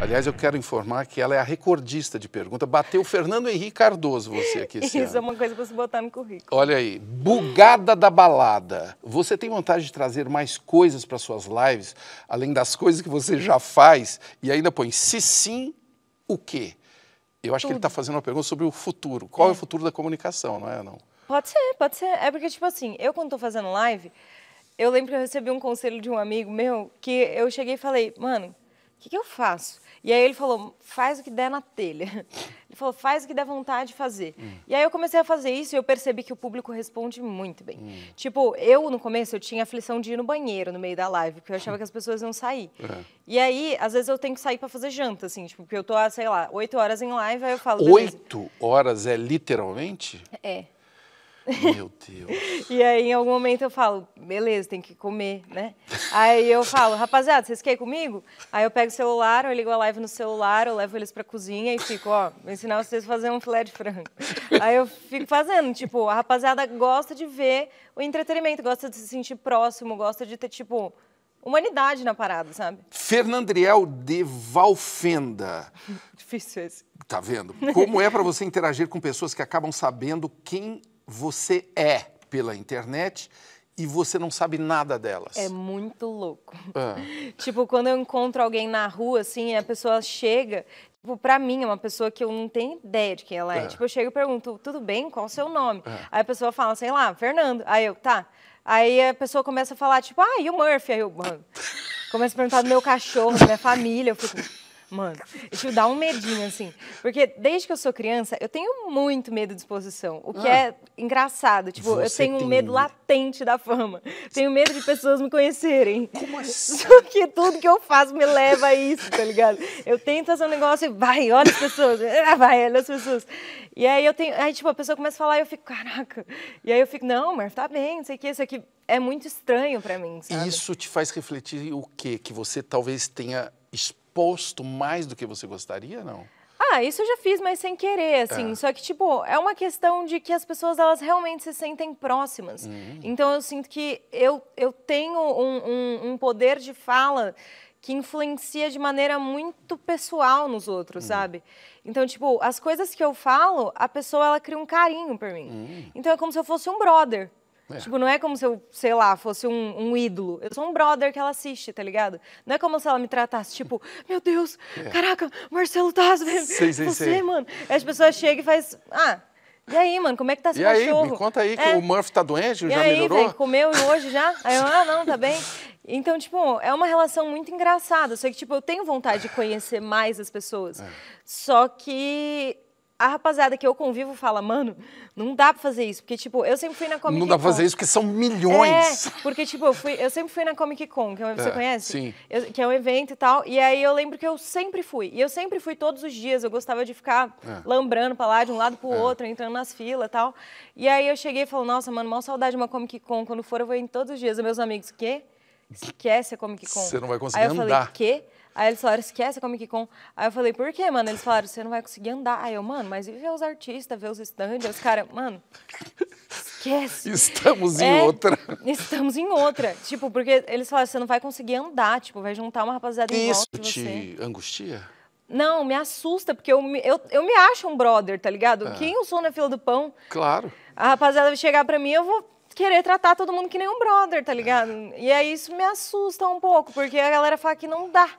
Aliás, eu quero informar que ela é a recordista de pergunta. Bateu o Fernando Henrique Cardoso, você aqui. Esse Isso é ano. é uma coisa para você botar no currículo. Olha aí, bugada da balada. Você tem vontade de trazer mais coisas para suas lives, além das coisas que você já faz? E ainda põe, se sim, o quê? Eu acho Tudo. que ele está fazendo uma pergunta sobre o futuro. Qual é. é o futuro da comunicação, não é? Não? Pode ser, pode ser. É porque, tipo assim, eu quando estou fazendo live, eu lembro que eu recebi um conselho de um amigo meu que eu cheguei e falei, mano o que, que, eu faço? E aí ele falou, faz o que der na telha. Ele falou, faz o que der vontade de fazer. Hum. E aí eu comecei a fazer isso e eu percebi que o público responde muito bem. Hum. Tipo, eu no começo eu tinha aflição de ir no banheiro no meio da live, porque eu achava que as pessoas iam sair. É. E aí, às vezes eu tenho que sair para fazer janta, assim, tipo, porque eu tô, sei lá, oito horas em live, aí eu falo... Oito horas é literalmente? É. Meu Deus. e aí, em algum momento, eu falo, beleza, tem que comer, né? Aí eu falo, rapaziada, vocês querem comigo? Aí eu pego o celular, eu ligo a live no celular, eu levo eles pra cozinha e fico, ó, vou ensinar vocês a fazer um filé de frango. aí eu fico fazendo, tipo, a rapaziada gosta de ver o entretenimento, gosta de se sentir próximo, gosta de ter, tipo, humanidade na parada, sabe? Fernandriel de Valfenda. Difícil esse. Tá vendo? Como é para você interagir com pessoas que acabam sabendo quem você é pela internet e você não sabe nada delas. É muito louco. É. tipo, quando eu encontro alguém na rua, assim, a pessoa chega. Tipo, pra mim, é uma pessoa que eu não tenho ideia de quem ela é. é. Tipo, eu chego e pergunto, tudo bem? Qual o seu nome? É. Aí a pessoa fala, sei lá, Fernando. Aí eu, tá. Aí a pessoa começa a falar, tipo, ah, e o Murphy? Aí eu, mano. Começa a perguntar do meu cachorro, da minha família. Eu fico. Mano, isso dá um medinho, assim. Porque desde que eu sou criança, eu tenho muito medo de exposição. O que ah, é engraçado. Tipo, eu tenho um medo latente da fama. Tenho medo de pessoas me conhecerem. Como assim? Só que tudo que eu faço me leva a isso, tá ligado? Eu tento fazer um negócio e vai, olha as pessoas. Ah, vai, olha as pessoas. E aí eu tenho. Aí, tipo, a pessoa começa a falar e eu fico, caraca. E aí eu fico, não, mas tá bem, não sei o que, isso aqui é muito estranho para mim. Sabe? Isso te faz refletir o quê? Que você talvez tenha exposto mais do que você gostaria, não? Ah, isso eu já fiz, mas sem querer, assim. É. Só que, tipo, é uma questão de que as pessoas, elas realmente se sentem próximas. Uhum. Então, eu sinto que eu, eu tenho um, um, um poder de fala que influencia de maneira muito pessoal nos outros, uhum. sabe? Então, tipo, as coisas que eu falo, a pessoa ela cria um carinho por mim. Uhum. Então é como se eu fosse um brother. É. Tipo, não é como se eu, sei lá, fosse um, um, ídolo. Eu sou um brother que ela assiste, tá ligado? Não é como se ela me tratasse, tipo, meu Deus, é. caraca, Marcelo Taz, tá velho. Sei, sei, você, sei. mano. Aí as pessoas chegam e fazem, ah, e aí, mano, como é que tá seu e cachorro? Aí, me conta aí, é. que o Murphy tá doente, e já aí, melhorou? Véio, comeu hoje já? Aí eu, ah, não, tá bem. Então, tipo, é uma relação muito engraçada. Só que, tipo, eu tenho vontade de conhecer mais as pessoas. É. Só que a rapaziada que eu convivo fala, mano, não dá pra fazer isso. Porque, tipo, eu sempre fui na Comic Con. Não dá pra fazer isso, porque são milhões. É, porque, tipo, eu, fui, eu sempre fui na Comic Con, que é, você é, conhece? Sim. Eu, que é um evento e tal. E aí eu lembro que eu sempre fui. E eu sempre fui todos os dias. Eu gostava de ficar é. lambrando pra lá, de um lado pro é. outro, entrando nas filas e tal. E aí eu cheguei e falei, nossa, mano, mal saudade de uma Comic Con. Quando for, eu vou em todos os dias. E meus amigos, quê? Esquece a Comic Con. Você não vai conseguir aí eu andar. Falei, quê? Aí eles falaram, esquece a Comic Con. Aí eu falei, por quê, mano? Eles falaram, você não vai conseguir andar. Aí eu, mano, mas e ver os artistas, ver os stands? Aí os caras, mano, esquece. Estamos em é, outra. Estamos em outra. Tipo, porque eles falaram, você não vai conseguir andar, tipo, vai juntar uma rapaziada em Isso volta Isso te angustia? Não, me assusta, porque eu, eu, eu me acho um brother, tá ligado? É. Quem eu sou na fila do pão? Claro. A rapaziada vai chegar pra mim, eu vou querer tratar todo mundo que nem um brother, tá ligado? É. E aí isso me assusta um pouco, porque a galera fala que não dá.